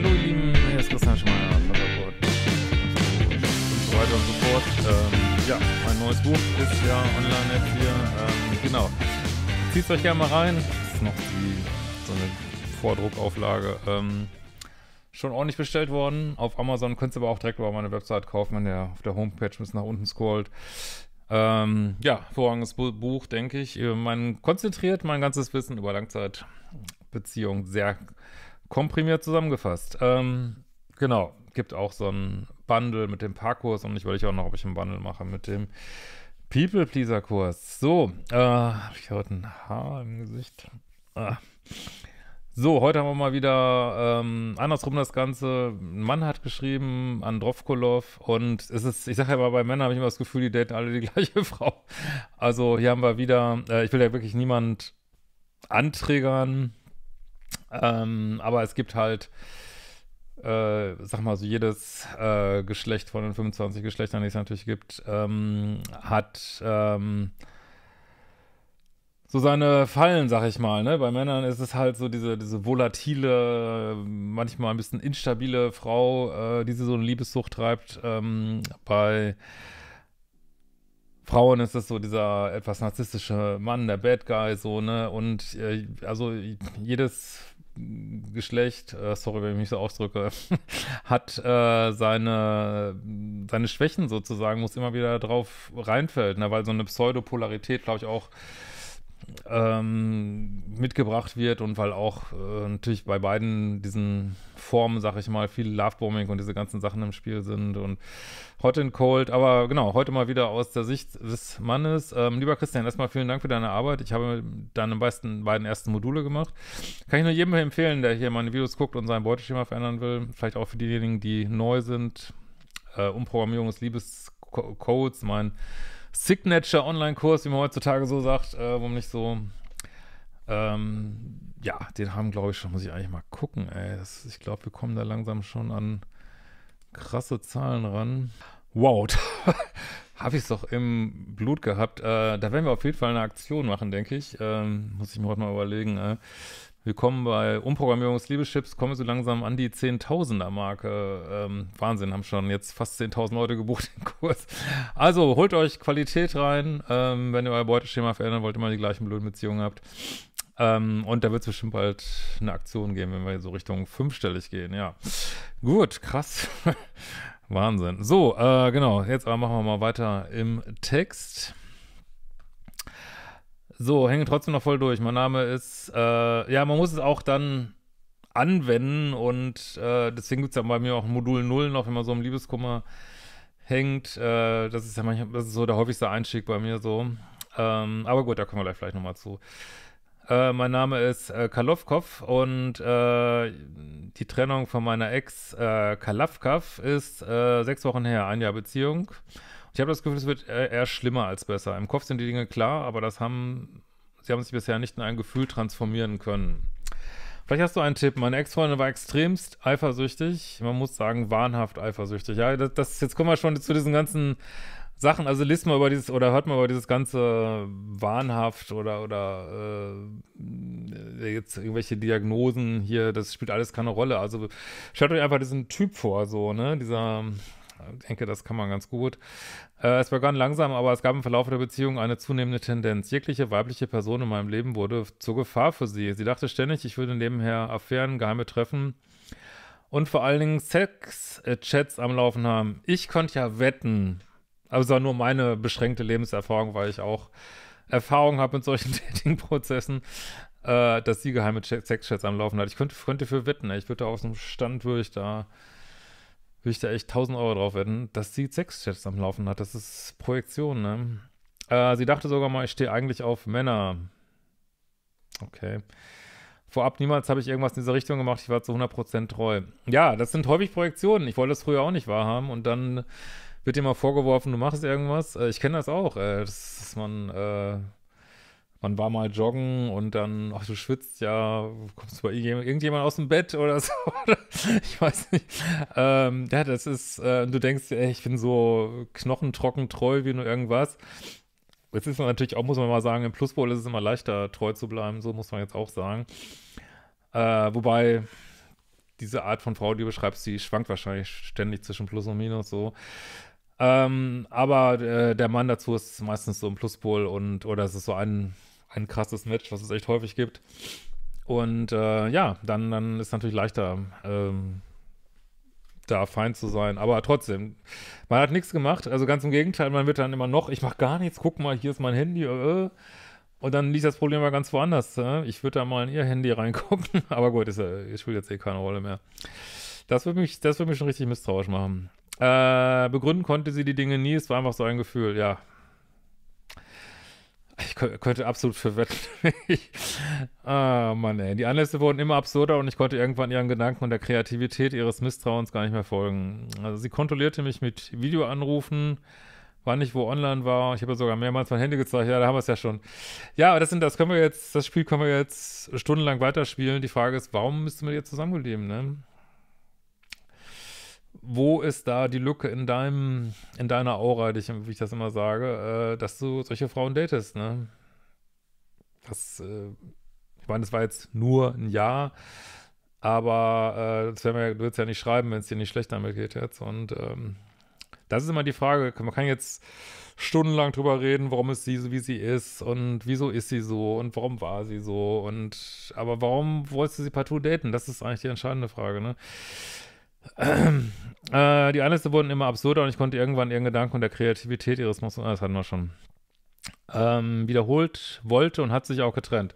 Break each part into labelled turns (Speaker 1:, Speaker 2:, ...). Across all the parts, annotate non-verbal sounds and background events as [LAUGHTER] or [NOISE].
Speaker 1: hallo ihr Lieben, hier ist Christian Schmeier, Vaterport und so weiter und so fort. Ähm, ja, mein neues Buch ist ja online jetzt hier. Ähm, genau, zieht euch gerne mal rein. Das ist noch die, so eine Vordruckauflage. Ähm, schon ordentlich bestellt worden auf Amazon. Könnt ihr aber auch direkt über meine Website kaufen, wenn ihr auf der Homepage bis nach unten scrollt. Ähm, ja, vorrangiges Buch, denke ich. Äh, Man konzentriert mein ganzes Wissen über Langzeitbeziehungen sehr komprimiert zusammengefasst. Ähm, genau, gibt auch so ein Bundle mit dem Parkkurs und ich überlege auch noch, ob ich einen Bundle mache mit dem People Pleaser Kurs. So, äh, habe ich heute ein Haar im Gesicht. Ah. So, heute haben wir mal wieder ähm, andersrum das Ganze. Ein Mann hat geschrieben an Drovkolov und es ist, ich sage ja mal, bei Männern habe ich immer das Gefühl, die daten alle die [LAUGHS] gleiche Frau. Also hier haben wir wieder, äh, ich will ja wirklich niemand anträgern, ähm, aber es gibt halt, äh, sag mal, so jedes äh, Geschlecht von den 25 Geschlechtern, die es natürlich gibt, ähm, hat ähm, so seine Fallen, sag ich mal. Ne? Bei Männern ist es halt so diese, diese volatile, manchmal ein bisschen instabile Frau, äh, die sie so eine Liebessucht treibt. Ähm, bei Frauen ist es so dieser etwas narzisstische Mann, der Bad Guy, so, ne? Und äh, also jedes Geschlecht, äh, sorry, wenn ich mich so ausdrücke, [LAUGHS] hat äh, seine, seine Schwächen sozusagen, muss immer wieder drauf reinfällt, ne? weil so eine Pseudopolarität, glaube ich, auch ähm, mitgebracht wird und weil auch äh, natürlich bei beiden diesen Formen, sag ich mal, viel Lovebombing und diese ganzen Sachen im Spiel sind und Hot and Cold, aber genau, heute mal wieder aus der Sicht des Mannes. Ähm, lieber Christian, erstmal vielen Dank für deine Arbeit. Ich habe deine besten, beiden ersten Module gemacht. Kann ich nur jedem empfehlen, der hier meine Videos guckt und sein Beuteschema verändern will. Vielleicht auch für diejenigen, die neu sind. Äh, Umprogrammierung des Liebescodes, mein Signature-Online-Kurs, wie man heutzutage so sagt, äh, warum nicht so. Ähm, ja, den haben, glaube ich, schon, muss ich eigentlich mal gucken, ey. Das, ich glaube, wir kommen da langsam schon an krasse Zahlen ran. Wow, [LAUGHS] habe ich es doch im Blut gehabt. Äh, da werden wir auf jeden Fall eine Aktion machen, denke ich. Ähm, muss ich mir heute mal überlegen. Äh. Willkommen kommen bei Umprogrammierungsliebeschips, kommen wir so langsam an die zehntausender marke ähm, Wahnsinn, haben schon jetzt fast 10.000 Leute gebucht den Kurs. Also holt euch Qualität rein, ähm, wenn ihr euer Beuteschema verändern wollt, immer die gleichen blöden Beziehungen habt. Ähm, und da wird es bestimmt bald eine Aktion geben, wenn wir so Richtung fünfstellig gehen, ja. Gut, krass. [LAUGHS] Wahnsinn. So, äh, genau, jetzt aber machen wir mal weiter im Text. So, hänge trotzdem noch voll durch. Mein Name ist, äh, ja, man muss es auch dann anwenden und äh, deswegen gibt es ja bei mir auch ein Modul 0 noch, wenn man so im Liebeskummer hängt. Äh, das ist ja manchmal, das ist so der häufigste Einstieg bei mir so. Ähm, aber gut, da kommen wir gleich vielleicht nochmal zu. Äh, mein Name ist äh, Kalofkov und äh, die Trennung von meiner Ex äh, Kalafkav ist äh, sechs Wochen her, ein Jahr Beziehung. Ich habe das Gefühl, es wird eher schlimmer als besser. Im Kopf sind die Dinge klar, aber das haben, sie haben sich bisher nicht in ein Gefühl transformieren können. Vielleicht hast du einen Tipp. Meine Ex-Freundin war extremst eifersüchtig. Man muss sagen, wahnhaft eifersüchtig. Ja, das, das jetzt kommen wir schon zu diesen ganzen Sachen. Also liest mal über dieses oder hört mal über dieses ganze wahnhaft oder oder äh, jetzt irgendwelche Diagnosen hier. Das spielt alles keine Rolle. Also stellt euch einfach diesen Typ vor, so ne, dieser ich denke, das kann man ganz gut. Äh, es begann langsam, aber es gab im Verlauf der Beziehung eine zunehmende Tendenz. Jegliche weibliche Person in meinem Leben wurde zur Gefahr für sie. Sie dachte ständig, ich würde nebenher Affären, geheime Treffen und vor allen Dingen Sex-Chats am Laufen haben. Ich konnte ja wetten. Aber also es war nur meine beschränkte Lebenserfahrung, weil ich auch Erfahrung habe mit solchen [LAUGHS] Dating-Prozessen, äh, dass sie geheime Sex-Chats am Laufen hat. Ich könnte, könnte für wetten. Ich würde auf so einem Stand, würde ich da würde ich da echt 1000 Euro drauf wetten, dass sie Sexchats am Laufen hat. Das ist Projektion, ne? Äh, sie dachte sogar mal, ich stehe eigentlich auf Männer. Okay. Vorab niemals habe ich irgendwas in diese Richtung gemacht. Ich war zu 100% treu. Ja, das sind häufig Projektionen. Ich wollte das früher auch nicht wahrhaben. Und dann wird dir mal vorgeworfen, du machst irgendwas. Äh, ich kenne das auch, äh, dass man äh, man war mal joggen und dann, ach, du schwitzt ja, kommst du bei irgendjemand aus dem Bett oder so. [LAUGHS] ich weiß nicht. Ähm, ja, das ist, äh, du denkst, ey, ich bin so knochentrocken treu wie nur irgendwas. Jetzt ist natürlich auch, muss man mal sagen, im Pluspol ist es immer leichter, treu zu bleiben, so muss man jetzt auch sagen. Äh, wobei diese Art von Frau, die du beschreibst, die schwankt wahrscheinlich ständig zwischen Plus und Minus so. Ähm, aber äh, der Mann dazu ist meistens so ein Pluspol und oder es ist so ein ein krasses Match, was es echt häufig gibt. Und äh, ja, dann, dann ist natürlich leichter, ähm, da fein zu sein. Aber trotzdem, man hat nichts gemacht. Also ganz im Gegenteil, man wird dann immer noch, ich mache gar nichts, guck mal, hier ist mein Handy. Äh, äh. und dann liegt das Problem mal ganz woanders. Äh? Ich würde da mal in ihr Handy reingucken. [LAUGHS] Aber gut, ist, äh, spielt jetzt eh keine Rolle mehr. Das würde mich, das würde mich schon richtig misstrauisch machen. Äh, begründen konnte sie die Dinge nie, es war einfach so ein Gefühl, ja könnte absolut für wetten. [LAUGHS] ah, Mann, ey. Die Anlässe wurden immer absurder und ich konnte irgendwann ihren Gedanken und der Kreativität ihres Misstrauens gar nicht mehr folgen. Also sie kontrollierte mich mit Videoanrufen, wann ich wo online war. Ich habe sogar mehrmals mein Handy gezeigt. Ja, da haben wir es ja schon. Ja, aber das sind, das können wir jetzt, das Spiel können wir jetzt stundenlang weiterspielen. Die Frage ist, warum müssten mit ihr zusammengeblieben, ne? wo ist da die Lücke in deinem, in deiner Aura, dich, wie ich das immer sage, äh, dass du solche Frauen datest, ne? Das, äh, ich meine, das war jetzt nur ein Jahr, aber äh, das wir, du willst ja nicht schreiben, wenn es dir nicht schlecht damit geht jetzt. Und ähm, das ist immer die Frage. Man kann jetzt stundenlang drüber reden, warum ist sie so, wie sie ist und wieso ist sie so und warum war sie so und aber warum wolltest du sie partout daten? Das ist eigentlich die entscheidende Frage, ne? [CLEARS THROAT] Äh, die Anlässe wurden immer absurder und ich konnte irgendwann ihren Gedanken und der Kreativität ihres Musters, ah, das hatten wir schon, ähm, wiederholt, wollte und hat sich auch getrennt.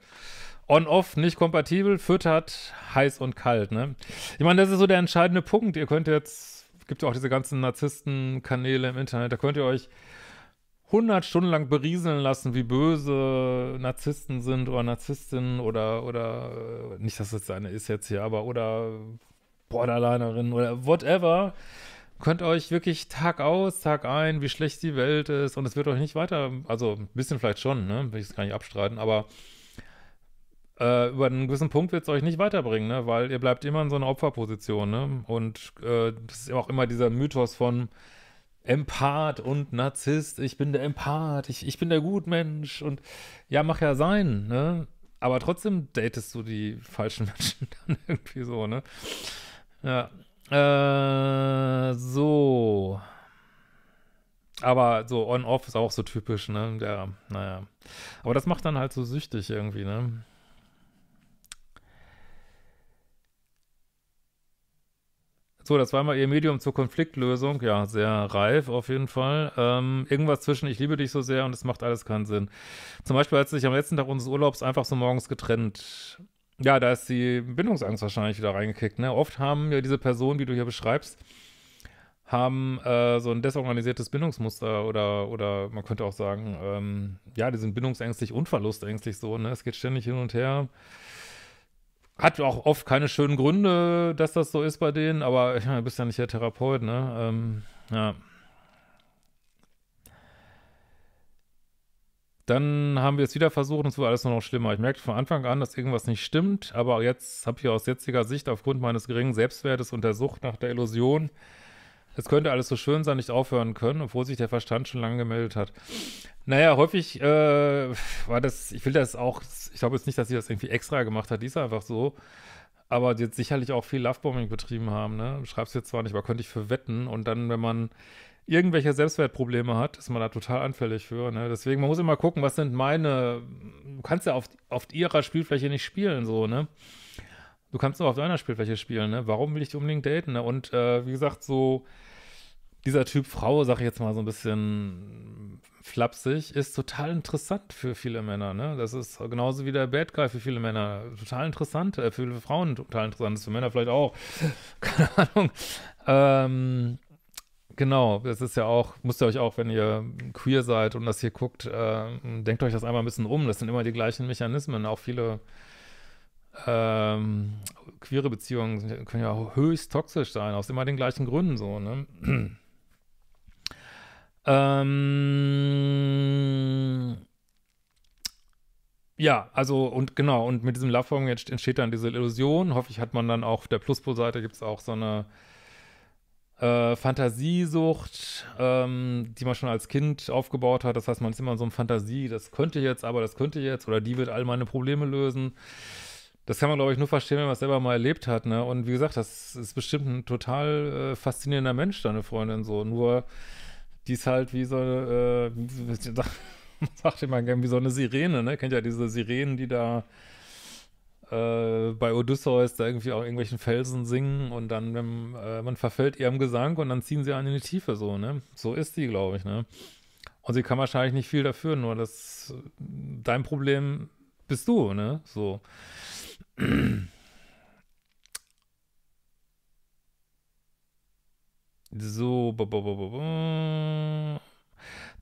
Speaker 1: On-off nicht kompatibel, füttert, heiß und kalt, ne? Ich meine, das ist so der entscheidende Punkt. Ihr könnt jetzt, gibt ja auch diese ganzen Narzissten-Kanäle im Internet, da könnt ihr euch 100 Stunden lang berieseln lassen, wie böse Narzissten sind oder Narzisstinnen oder, oder, nicht, dass es das eine ist jetzt hier, aber, oder Borderlinerin oder whatever, könnt euch wirklich Tag aus, Tag ein, wie schlecht die Welt ist und es wird euch nicht weiter, also ein bisschen vielleicht schon, ne, will ich es gar nicht abstreiten, aber äh, über einen gewissen Punkt wird es euch nicht weiterbringen, ne, weil ihr bleibt immer in so einer Opferposition, ne, und äh, das ist auch immer dieser Mythos von Empath und Narzisst, ich bin der Empath, ich, ich bin der Gutmensch und ja, mach ja sein, ne, aber trotzdem datest du die falschen [LAUGHS] Menschen dann irgendwie so, ne? Ja. Äh, so. Aber so on-off ist auch so typisch, ne? Ja, naja. Aber das macht dann halt so süchtig irgendwie, ne? So, das war mal ihr Medium zur Konfliktlösung. Ja, sehr reif auf jeden Fall. Ähm, irgendwas zwischen ich liebe dich so sehr und es macht alles keinen Sinn. Zum Beispiel hat sie sich am letzten Tag unseres Urlaubs einfach so morgens getrennt. Ja, da ist die Bindungsangst wahrscheinlich wieder reingekickt. Ne? Oft haben ja diese Personen, die du hier beschreibst, haben äh, so ein desorganisiertes Bindungsmuster oder, oder man könnte auch sagen, ähm, ja, die sind bindungsängstlich und verlustängstlich so. Ne? Es geht ständig hin und her. Hat auch oft keine schönen Gründe, dass das so ist bei denen, aber ich meine, du bist ja nicht der Therapeut, ne? Ähm, ja. Dann haben wir es wieder versucht und es wurde alles nur noch schlimmer. Ich merkte von Anfang an, dass irgendwas nicht stimmt, aber jetzt habe ich aus jetziger Sicht aufgrund meines geringen Selbstwertes und der Sucht nach der Illusion, es könnte alles so schön sein, nicht aufhören können, obwohl sich der Verstand schon lange gemeldet hat. Naja, häufig äh, war das, ich will das auch, ich glaube jetzt nicht, dass sie das irgendwie extra gemacht hat, die ist einfach so. Aber die jetzt sicherlich auch viel Lovebombing betrieben haben, ne? Schreib's jetzt zwar nicht, aber könnte ich für wetten. Und dann, wenn man irgendwelche Selbstwertprobleme hat, ist man da total anfällig für. Ne? Deswegen, man muss immer gucken, was sind meine. Du kannst ja auf, auf ihrer Spielfläche nicht spielen, so, ne? Du kannst nur auf deiner Spielfläche spielen, ne? Warum will ich unbedingt daten? Ne? Und äh, wie gesagt, so dieser Typ Frau, sag ich jetzt mal so ein bisschen flapsig, ist total interessant für viele Männer, ne? Das ist genauso wie der Bad Guy für viele Männer. Total interessant, äh, für Frauen total interessant, ist für Männer vielleicht auch. [LAUGHS] Keine Ahnung. Ähm, Genau, das ist ja auch, müsst ihr euch auch, wenn ihr queer seid und das hier guckt, äh, denkt euch das einmal ein bisschen um. Das sind immer die gleichen Mechanismen. Auch viele ähm, queere Beziehungen können ja höchst toxisch sein, aus immer den gleichen Gründen so, ne? [CLEARS THROAT] ähm, ja, also und genau, und mit diesem Love-Forming entsteht dann diese Illusion. Hoffentlich hat man dann auch auf der Pluspol-Seite gibt es auch so eine äh, Fantasiesucht, ähm, die man schon als Kind aufgebaut hat. Das heißt, man ist immer in so einem Fantasie, das könnte jetzt, aber das könnte jetzt oder die wird all meine Probleme lösen. Das kann man, glaube ich, nur verstehen, wenn man es selber mal erlebt hat. Ne? Und wie gesagt, das ist bestimmt ein total äh, faszinierender Mensch, deine Freundin so. Nur, die ist halt wie so eine, äh, [LAUGHS] sagt immer gern, wie so eine Sirene, ne? Kennt ja diese Sirenen, die da äh, bei Odysseus da irgendwie auf irgendwelchen Felsen singen und dann, wenn, äh, man verfällt ihrem Gesang und dann ziehen sie einen in die Tiefe, so, ne? So ist sie, glaube ich, ne? Und sie kann wahrscheinlich nicht viel dafür, nur das, dein Problem bist du, ne? So. So, bo, bo, bo, bo, bo.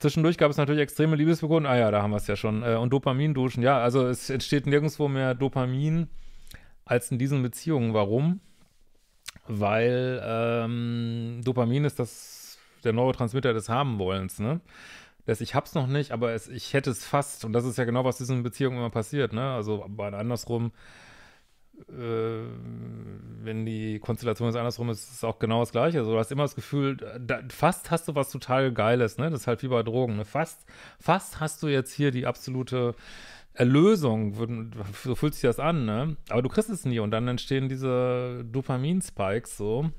Speaker 1: Zwischendurch gab es natürlich extreme Liebesbekunden. Ah ja, da haben wir es ja schon. Äh, und Dopaminduschen. Ja, also es entsteht nirgendwo mehr Dopamin als in diesen Beziehungen. Warum? Weil ähm, Dopamin ist das, der Neurotransmitter des Habenwollens, ne? Das, ich hab's noch nicht, aber es, ich hätte es fast. Und das ist ja genau, was in diesen Beziehungen immer passiert, ne? Also, aber andersrum äh, wenn die Konstellation jetzt andersrum ist, ist es auch genau das Gleiche. Also, du hast immer das Gefühl, da, fast hast du was total Geiles, ne? Das ist halt wie bei Drogen, ne? Fast, fast hast du jetzt hier die absolute Erlösung, so fühlt sich das an, ne? Aber du kriegst es nie und dann entstehen diese Dopamin-Spikes so.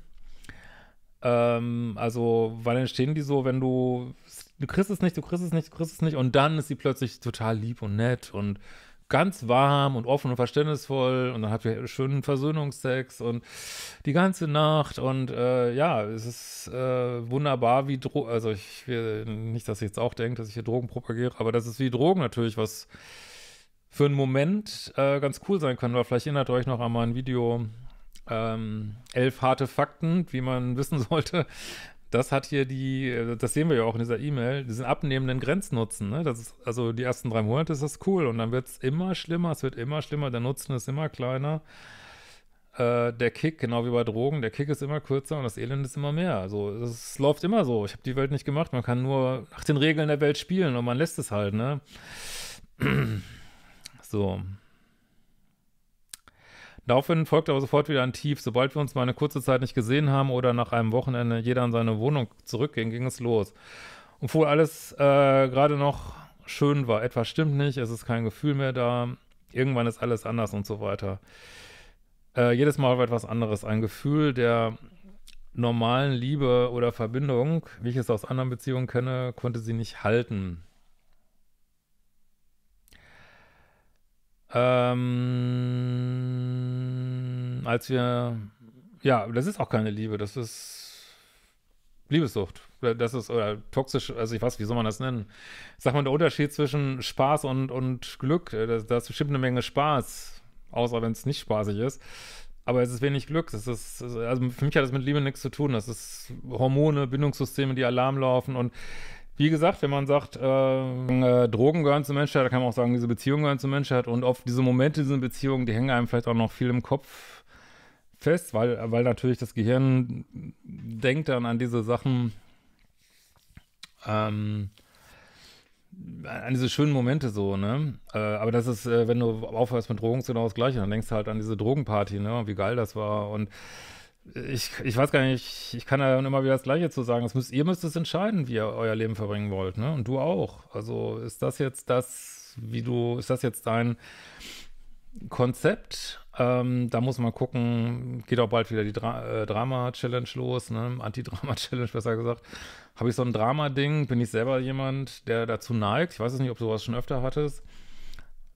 Speaker 1: Ähm, also, wann entstehen die so, wenn du, du kriegst es nicht, du kriegst es nicht, du kriegst es nicht und dann ist sie plötzlich total lieb und nett und ganz warm und offen und verständnisvoll und dann habt ihr schönen Versöhnungsex und die ganze Nacht und äh, ja, es ist äh, wunderbar, wie Drogen, also ich will nicht, dass ich jetzt auch denke, dass ich hier Drogen propagiere, aber das ist wie Drogen natürlich, was für einen Moment äh, ganz cool sein kann, oder vielleicht erinnert euch noch einmal ein Video, ähm, elf harte Fakten, wie man [LAUGHS] wissen sollte, das hat hier die, äh, das sehen wir ja auch in dieser E-Mail, diesen abnehmenden Grenznutzen. Ne? Das ist, also die ersten drei Monate ist das cool und dann wird es immer schlimmer, es wird immer schlimmer, der Nutzen ist immer kleiner. Äh, der Kick, genau wie bei Drogen, der Kick ist immer kürzer und das Elend ist immer mehr. Also es läuft immer so. Ich habe die Welt nicht gemacht, man kann nur nach den Regeln der Welt spielen und man lässt es halt, ne? [CLEARS THROAT] so. Daraufhin folgte aber sofort wieder ein Tief. Sobald wir uns mal eine kurze Zeit nicht gesehen haben oder nach einem Wochenende jeder in seine Wohnung zurückging, ging es los. Obwohl alles äh, gerade noch schön war. Etwas stimmt nicht, es ist kein Gefühl mehr da. Irgendwann ist alles anders und so weiter. Äh, jedes Mal war etwas anderes. Ein Gefühl der normalen Liebe oder Verbindung, wie ich es aus anderen Beziehungen kenne, konnte sie nicht halten. Ähm als wir, ja, das ist auch keine Liebe, das ist Liebessucht. Das ist, oder toxisch, also ich weiß, wie soll man das nennen? Sag mal, der Unterschied zwischen Spaß und, und Glück, äh, da ist bestimmt eine Menge Spaß, außer wenn es nicht spaßig ist. Aber es ist wenig Glück. Das ist, also für mich hat das mit Liebe nichts zu tun. Das ist Hormone, Bindungssysteme, die Alarm laufen. Und wie gesagt, wenn man sagt, äh, äh, Drogen gehören zur Menschheit, da kann man auch sagen, diese Beziehungen gehören zur Menschheit. Und oft diese Momente, diese Beziehungen, die hängen einem vielleicht auch noch viel im Kopf fest, weil, weil natürlich das Gehirn denkt dann an diese Sachen, ähm, an diese schönen Momente so, ne? Äh, aber das ist, äh, wenn du aufhörst mit Drogen, genau das Gleiche. Dann denkst du halt an diese Drogenparty, ne? Wie geil das war und ich, ich weiß gar nicht, ich kann da immer wieder das Gleiche zu sagen. Das müsst, ihr müsst es entscheiden, wie ihr euer Leben verbringen wollt, ne? Und du auch. Also ist das jetzt das, wie du, ist das jetzt dein Konzept ähm, da muss man gucken, geht auch bald wieder die Dra äh, Drama-Challenge los, ne? Anti-Drama-Challenge [LAUGHS] besser gesagt. Habe ich so ein Drama-Ding? Bin ich selber jemand, der dazu neigt? Ich weiß es nicht, ob du sowas schon öfter hattest.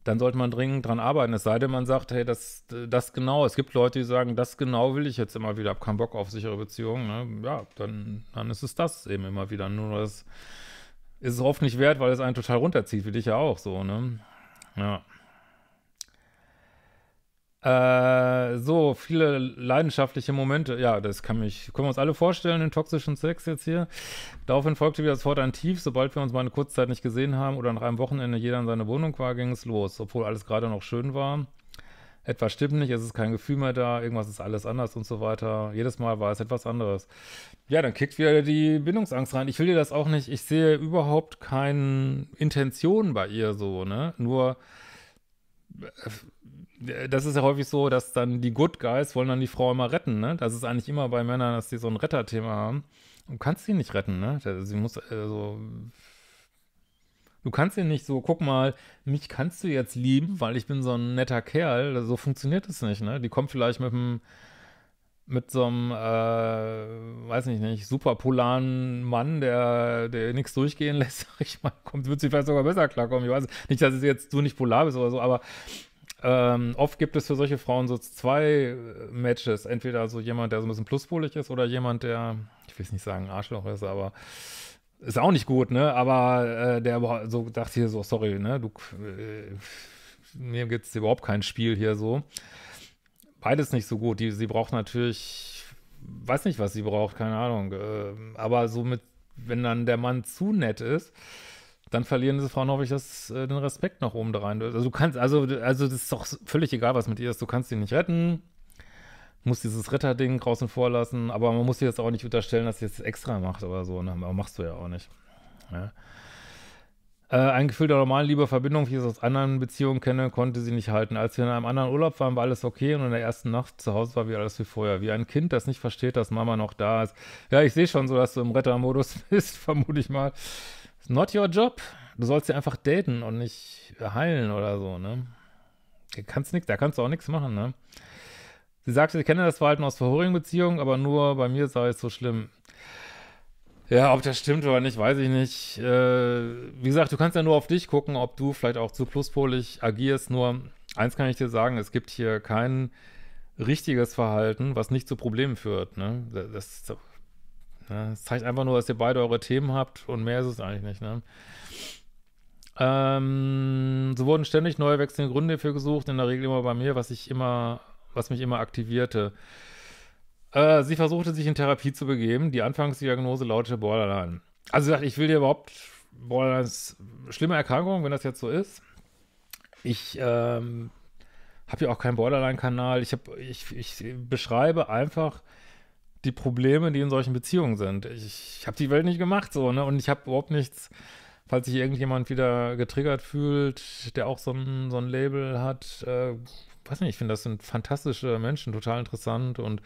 Speaker 1: Dann sollte man dringend dran arbeiten. Es sei denn, man sagt, hey, das, das genau. Es gibt Leute, die sagen, das genau will ich jetzt immer wieder, Hab keinen Bock auf sichere Beziehungen. Ne? Ja, dann, dann ist es das eben immer wieder. Nur das ist es oft nicht wert, weil es einen total runterzieht, wie dich ja auch so, ne? Ja. Äh, so, viele leidenschaftliche Momente. Ja, das kann mich, können wir uns alle vorstellen, den toxischen Sex jetzt hier. Daraufhin folgte wieder das Wort ein Tief. Sobald wir uns mal eine kurze Zeit nicht gesehen haben oder nach einem Wochenende jeder in seine Wohnung war, ging es los. Obwohl alles gerade noch schön war. Etwas stimmt nicht, es ist kein Gefühl mehr da, irgendwas ist alles anders und so weiter. Jedes Mal war es etwas anderes. Ja, dann kickt wieder die Bindungsangst rein. Ich will dir das auch nicht, ich sehe überhaupt keine Intention bei ihr so, ne? Nur äh, das ist ja häufig so, dass dann die Good Guys wollen dann die Frau immer retten, ne? Das ist eigentlich immer bei Männern, dass die so ein Retterthema haben. Du kannst sie nicht retten, ne? Sie muss, also, du kannst sie nicht so, guck mal, mich kannst du jetzt lieben, weil ich bin so ein netter Kerl. So funktioniert das nicht, ne? Die kommt vielleicht mit einem mit so einem, äh, weiß ich nicht, superpolaren Mann, der, der nichts durchgehen lässt, [LAUGHS] sag ich mal, kommt, wird sie vielleicht sogar besser klarkommen. Ich weiß nicht, dass es jetzt du nicht polar bist oder so, aber ähm, oft gibt es für solche Frauen so zwei Matches. Entweder so jemand, der so ein bisschen pluspolig ist oder jemand, der, ich will es nicht sagen, Arschloch ist, aber ist auch nicht gut, ne? Aber äh, der so dachte hier so, sorry, ne, du, äh, mir gibt's überhaupt kein Spiel hier so beides nicht so gut. Die, sie braucht natürlich, weiß nicht, was sie braucht, keine Ahnung. Äh, aber so mit, wenn dann der Mann zu nett ist, dann verlieren diese Frauen häufig das, äh, den Respekt nach oben rein. Also du kannst, also, also das ist doch völlig egal, was mit ihr ist. Du kannst sie nicht retten, musst dieses Ritterding draußen vorlassen, aber man muss sie jetzt auch nicht unterstellen, dass sie es extra macht oder so. Ne? Aber machst du ja auch nicht. Ja. Äh, ein Gefühl der normalen Liebeverbindung, wie ich es aus anderen Beziehungen kenne, konnte sie nicht halten. Als wir in einem anderen Urlaub waren, war alles okay und in der ersten Nacht zu Hause war wie alles wie vorher. Wie ein Kind, das nicht versteht, dass Mama noch da ist. Ja, ich sehe schon so, dass du im Rettermodus [LAUGHS] bist, vermute ich mal. It's not your job. Du sollst ja einfach daten und nicht heilen oder so, ne? Da kannst, nix, da kannst du auch nichts machen, ne? Sie sagte, sie kenne das Verhalten aus vorherigen Beziehungen, aber nur bei mir sei es so schlimm. Ja, ob das stimmt oder nicht, weiß ich nicht. Äh, wie gesagt, du kannst ja nur auf dich gucken, ob du vielleicht auch zu pluspolig agierst. Nur eins kann ich dir sagen, es gibt hier kein richtiges Verhalten, was nicht zu Problemen führt. Ne? Das, das, ne? das, zeigt einfach nur, dass ihr beide eure Themen habt und mehr ist es eigentlich nicht. Ne? Ähm, so wurden ständig neue wechselnde Gründe dafür gesucht, in der Regel immer bei mir, was ich immer, was mich immer aktivierte. Äh, sie versuchte sich in Therapie zu begeben. Die Anfangsdiagnose lautete Borderline. Also sie sagt, ich will dir überhaupt Borderline ist schlimme Erkrankung, wenn das jetzt so ist. Ich ähm, habe ja auch keinen Borderline-Kanal. Ich, ich, ich beschreibe einfach die Probleme, die in solchen Beziehungen sind. Ich, ich habe die Welt nicht gemacht so, ne? Und ich habe überhaupt nichts, falls sich irgendjemand wieder getriggert fühlt, der auch so ein, so ein Label hat. Äh, weiß nicht, ich finde das sind fantastische Menschen, total interessant und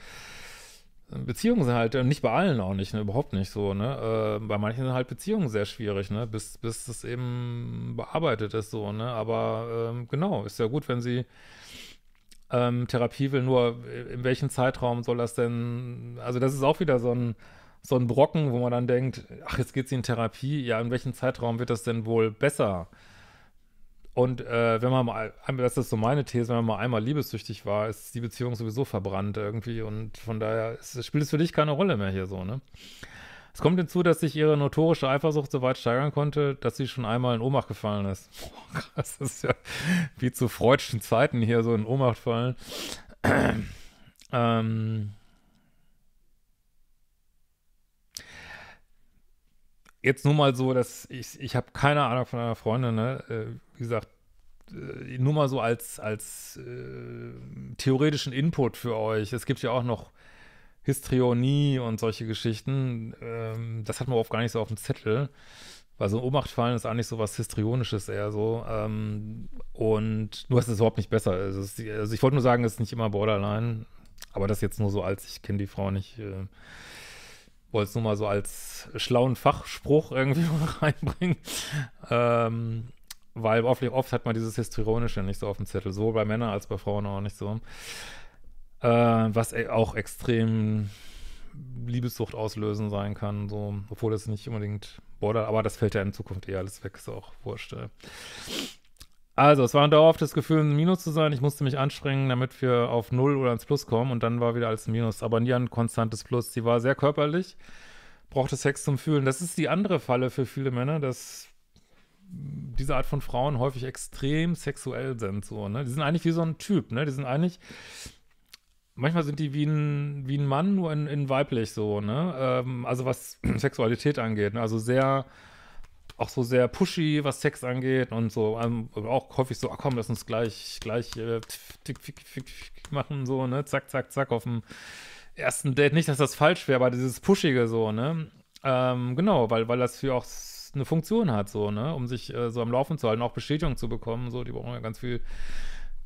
Speaker 1: Beziehungen sind halt, äh, nicht bei allen auch nicht, ne, überhaupt nicht so, ne, äh, bei manchen sind halt Beziehungen sehr schwierig, ne, bis, bis es eben bearbeitet ist, so, ne, aber ähm, genau, ist ja gut, wenn sie ähm, Therapie will, nur äh, in welchem Zeitraum soll das denn, also das ist auch wieder so ein, so ein Brocken, wo man dann denkt, ach, jetzt geht sie in Therapie, ja, in welchem Zeitraum wird das denn wohl besser, und äh, wenn man mal, das ist so meine These, wenn man mal einmal liebessüchtig war, ist die Beziehung sowieso verbrannt irgendwie und von daher ist, spielt es für dich keine Rolle mehr hier so, ne? Es kommt hinzu, dass sich ihre notorische Eifersucht so weit steigern konnte, dass sie schon einmal in Ohnmacht gefallen ist. [LAUGHS] Boah, krass, das ist ja wie zu freudschen Zeiten hier so in Ohnmacht fallen. [CLEARS THROAT] ähm, jetzt nur mal so, dass ich, ich habe keine Ahnung von einer Freundin, ne? äh, wie gesagt, äh, nur mal so als, als äh, theoretischen Input für euch. Es gibt ja auch noch Histrionie und solche Geschichten. Ähm, das hat man oft gar nicht so auf dem Zettel. Weil so ein Ohnmachtfallen ist eigentlich so was Histrionisches eher so. Ähm, und nur, dass es überhaupt nicht besser ist. ist also ich wollte nur sagen, es ist nicht immer Borderline. Aber das jetzt nur so als, ich kenne die Frau nicht. Äh, wollte es nur mal so als schlauen Fachspruch irgendwie [LAUGHS] reinbringen. Ähm, weil oft, oft, hat man dieses Histrionische nicht so auf dem Zettel, sowohl bei Männern als bei Frauen auch nicht so. Äh, was e-, auch extrem Liebessucht auslösen sein kann, so, obwohl das nicht unbedingt Border, aber das fällt ja in Zukunft eh alles weg, ist auch wurscht. Äh. Also, es war ein dauerhaftes Gefühl, ein Minus zu sein. Ich musste mich anstrengen, damit wir auf Null oder ins Plus kommen. Und dann war wieder alles Minus, aber nie ein konstantes Plus. Sie war sehr körperlich, brauchte Sex zum Fühlen. Das ist die andere Falle für viele Männer, dass diese Art von Frauen häufig extrem sexuell sind. So, ne? Die sind eigentlich wie so ein Typ, ne? Die sind eigentlich. Manchmal sind die wie ein, wie ein Mann, nur in, in weiblich so, ne? Ähm, also was [CLEARS THROAT] Sexualität angeht. Ne? Also sehr auch so sehr pushy, was Sex angeht und so ähm, auch häufig so, ach komm, lass uns gleich, gleich äh, tick, tick, tick, machen, so, ne? Zack, zack, zack, auf dem ersten Date. Nicht, dass das falsch wäre, aber dieses Pushige so, ne? Ähm, genau, weil, weil das für auch eine Funktion hat, so, ne? Um sich äh, so am Laufen zu halten, auch Bestätigung zu bekommen, so, die brauchen ja ganz viel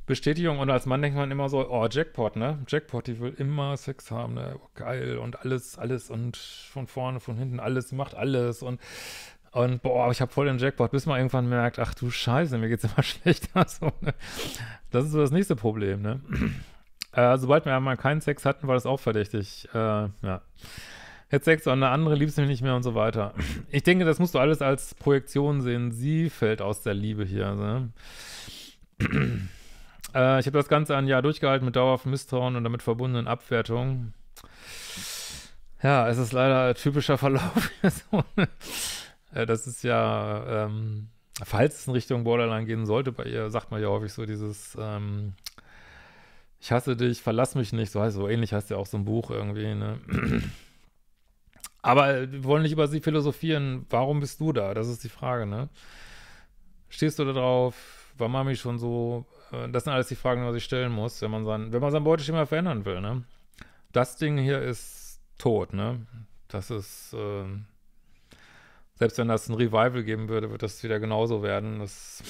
Speaker 1: Bestätigung. Und als Mann denkt man immer so, oh, Jackpot, ne? Jackpot, die will immer Sex haben, ne? Oh, geil und alles, alles und von vorne, von hinten, alles, macht alles und und boah, ich habe voll den Jackpot, bis man irgendwann merkt, ach du Scheiße, mir geht es immer [LAUGHS] schlechter. So, ne? Das ist so das nächste Problem, ne? [CLEARS THROAT] Äh, sobald wir einmal keinen Sex hatten, war das auch verdächtig. Äh, ja. Jetzt Sex und eine andere liebst du mich nicht mehr und so weiter. [CLEARS THROAT] Ich denke, das musst du alles als Projektion sehen. Sie fällt aus der Liebe hier. Ne? [CLEARS THROAT] äh, ich habe das Ganze ein Jahr durchgehalten mit dauerhaftem Misstrauen und damit verbundenen Abwertungen. Ja, es ist leider typischer Verlauf. so, ne? Äh, das ist ja, ähm, falls es in Richtung Borderline gehen sollte, bei ihr sagt man ja häufig so dieses, ähm, ich hasse dich, verlass mich nicht, so heißt so ähnlich heißt ja auch so ein Buch irgendwie, ne? Aber wir wollen nicht über sie philosophieren. Warum bist du da? Das ist die Frage, ne? Stehst du da drauf? War Mami schon so? Äh, das sind alles die Fragen, die man sich stellen muss, wenn man sein, wenn man sein Beuteschema verändern will, ne? Das Ding hier ist tot, ne? Das ist, äh, selbst wenn das ein Revival geben würde, wird das wieder genauso werden. Das,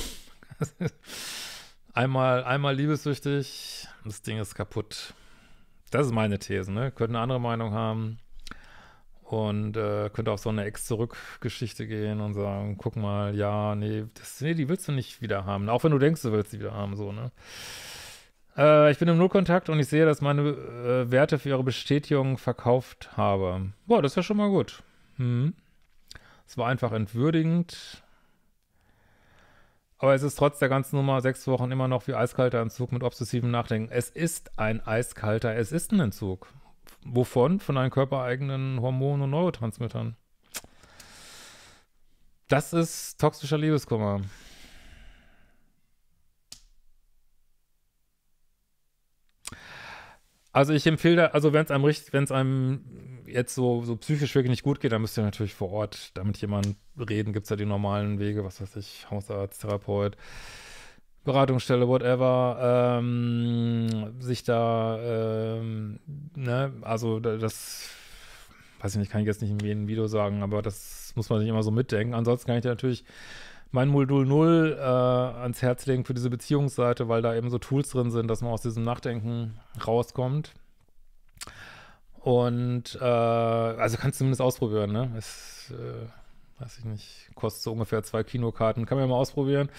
Speaker 1: [LAUGHS] einmal, einmal liebessüchtig, das Ding ist kaputt. Das ist meine These, ne? Könnte eine andere Meinung haben und äh, könnte auf so eine Ex-Zurück-Geschichte gehen und sagen, guck mal, ja, nee, das, nee, die willst du nicht wieder haben. Auch wenn du denkst, du willst sie wieder haben, so, ne? Äh, ich bin im Nullkontakt und ich sehe, dass meine äh, Werte für ihre Bestätigung verkauft habe. Boah, das wäre schon mal gut. Hm. Es war einfach entwürdigend. Aber es ist trotz der ganzen Nummer sechs Wochen immer noch wie eiskalter Entzug mit obsessivem Nachdenken. Es ist ein eiskalter, es ist ein Entzug. Wovon? Von deinen körpereigenen Hormonen und Neurotransmittern. Das ist toxischer Liebeskummer. Also ich empfehle also wenn es einem richtig, wenn es einem jetzt so, so psychisch wirklich nicht gut geht, dann müsst ihr natürlich vor Ort damit jemand reden. Gibt es ja die normalen Wege, was weiß ich, Hausarzt, Therapeut, Beratungsstelle, whatever. Ähm, sich da, ähm, ne, also das, weiß ich nicht, kann ich jetzt nicht in jedem Video sagen, aber das muss man sich immer so mitdenken. Ansonsten kann ich dir natürlich mein Modul 0 äh, ans Herz legen für diese Beziehungsseite, weil da eben so Tools drin sind, dass man aus diesem Nachdenken rauskommt. Und äh, also kannst du zumindest ausprobieren, ne? Es, äh, weiß ich nicht, kostet so ungefähr zwei Kinokarten. Kann man ja mal ausprobieren.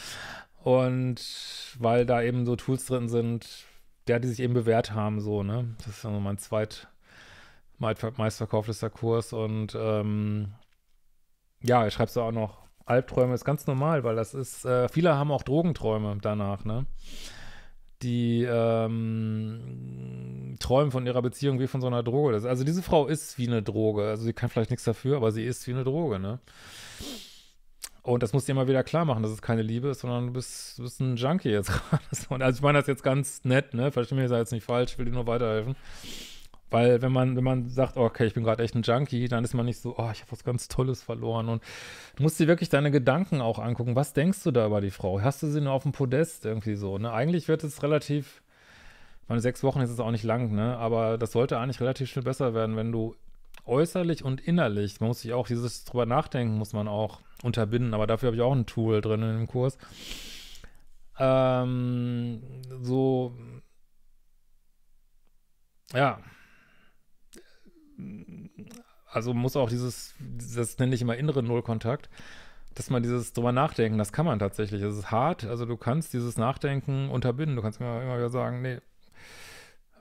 Speaker 1: Und weil da eben so Tools drin sind, der, die sich eben bewährt haben, so, ne? Das ist also mein zweit meistverkauftester Kurs. Und ähm, ja, ich schreibe es auch noch. Albträume ist ganz normal, weil das ist, äh, viele haben auch Drogenträume danach, ne? die ähm, träumen von ihrer Beziehung wie von so einer Droge. Also diese Frau ist wie eine Droge. Also sie kann vielleicht nichts dafür, aber sie ist wie eine Droge, ne? Und das musst du dir immer wieder klar machen, dass es keine Liebe ist, sondern du bist, du bist ein Junkie jetzt [LAUGHS] gerade. also ich meine das jetzt ganz nett, ne? Verstehe mich jetzt nicht falsch, ich will dir nur weiterhelfen. Weil wenn man, wenn man sagt, oh, okay, ich bin gerade echt ein Junkie, dann ist man nicht so, oh, ich habe was ganz Tolles verloren. Und du musst dir wirklich deine Gedanken auch angucken. Was denkst du da über die Frau? Hast du sie nur auf dem Podest irgendwie so? Ne? Eigentlich wird es relativ, meine, sechs Wochen ist es auch nicht lang, ne? Aber das sollte eigentlich relativ schnell besser werden, wenn du äußerlich und innerlich, man muss sich auch dieses drüber nachdenken, muss man auch unterbinden, aber dafür habe ich auch ein Tool drin in dem Kurs. Ähm, so ja, also muss auch dieses, das nenne ich immer innere Nullkontakt, dass man dieses drüber nachdenken, das kann man tatsächlich. Es ist hart, also du kannst dieses Nachdenken unterbinden. Du kannst mir immer wieder sagen, nee,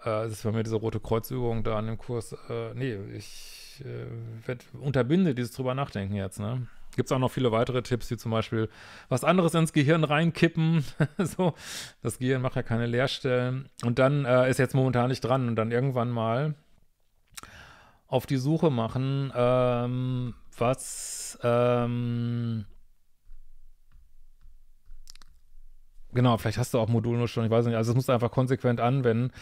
Speaker 1: äh, es ist bei mir diese rote Kreuzübung da an dem Kurs, äh, nee, ich äh, werd, unterbinde dieses drüber nachdenken jetzt, ne? Gibt es auch noch viele weitere Tipps, wie zum Beispiel was anderes ins Gehirn reinkippen. [LAUGHS] so, das Gehirn macht ja keine Leerstellen. Und dann äh, ist jetzt momentan nicht dran und dann irgendwann mal auf die Suche machen, ähm, was ähm, Genau, vielleicht hast du auch Modul nur schon, ich weiß nicht. Also es musst du einfach konsequent anwenden.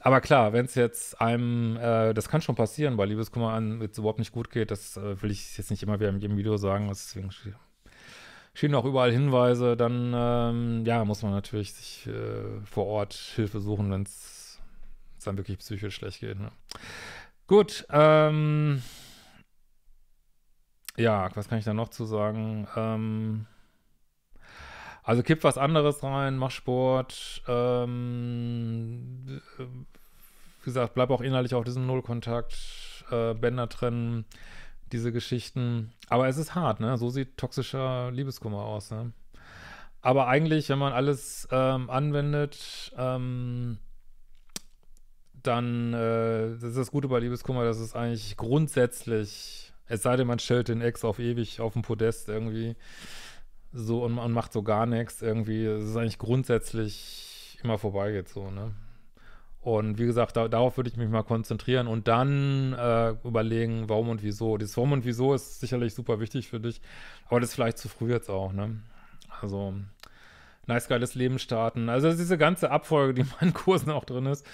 Speaker 1: Aber klar, wenn es jetzt einem, äh, das kann schon passieren, bei Liebeskummer an jetzt überhaupt nicht gut geht, das äh, will ich jetzt nicht immer wieder in jedem Video sagen, deswegen schienen auch überall Hinweise, dann ähm, ja, muss man natürlich sich äh, vor Ort Hilfe suchen, wenn es dann wirklich psychisch schlecht geht. Ne? Gut, ähm, ja, was kann ich da noch zu sagen? Ähm, also kipp was anderes rein, mach Sport, ähm, wie gesagt, bleib auch innerlich auf diesem Nullkontakt, äh, Bänder trennen, diese Geschichten. Aber es ist hart, ne? So sieht toxischer Liebeskummer aus, ne? Aber eigentlich, wenn man alles ähm, anwendet, ähm, dann äh, das ist das Gute bei Liebeskummer, dass es eigentlich grundsätzlich, es sei denn, man stellt den Ex auf ewig auf dem Podest irgendwie so und, und macht so gar nichts irgendwie, es ist eigentlich grundsätzlich immer vorbeigeht so, ne? Und wie gesagt, da, darauf würde ich mich mal konzentrieren und dann äh, überlegen, warum und wieso. Dieses Warum und wieso ist sicherlich super wichtig für dich, aber das ist vielleicht zu früh jetzt auch, ne? Also, nice geiles Leben starten. Also, das ist diese ganze Abfolge, die in meinen [LAUGHS] Kursen auch drin ist.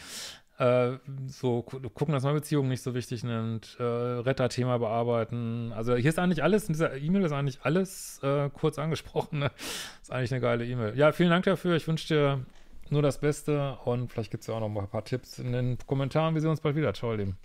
Speaker 1: Äh, so gucken, dass man Beziehungen nicht so wichtig nimmt, äh, Retterthema bearbeiten. Also hier ist eigentlich alles, in dieser E-Mail ist eigentlich alles äh, kurz angesprochen. Ne? Ist eigentlich eine geile E-Mail. Ja, vielen Dank dafür. Ich wünsche dir nur das Beste und vielleicht gibt es ja auch noch ein paar Tipps in den Kommentaren. Wir sehen uns bald wieder. Ciao, Lieben.